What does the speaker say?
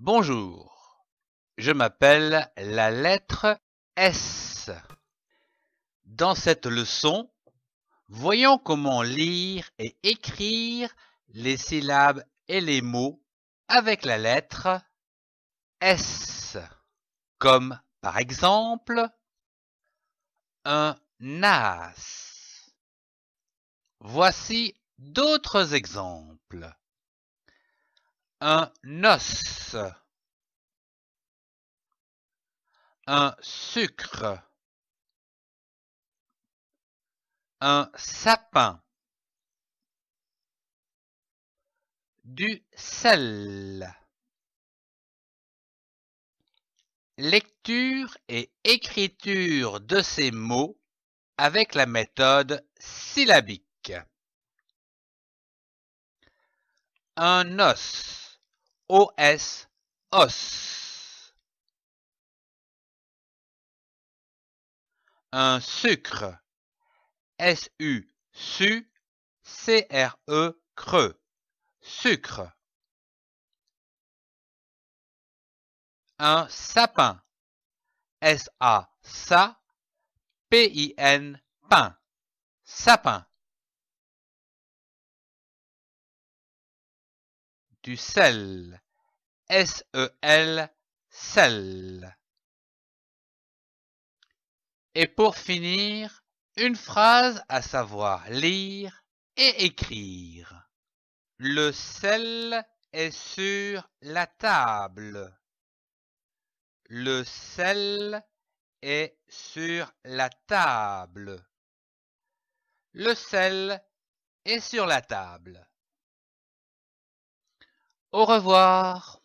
Bonjour, je m'appelle la lettre S. Dans cette leçon, voyons comment lire et écrire les syllabes et les mots avec la lettre S, comme par exemple un nas. Voici d'autres exemples un os, un sucre, un sapin, du sel. Lecture et écriture de ces mots avec la méthode syllabique. Un os. OS, os. Un sucre, S SU, su, CRE, creux, sucre. Un sapin, SA, sa, PIN, pain, sapin. du sel. S-E-L, sel. Et pour finir, une phrase à savoir lire et écrire. Le sel est sur la table. Le sel est sur la table. Le sel est sur la table. Au revoir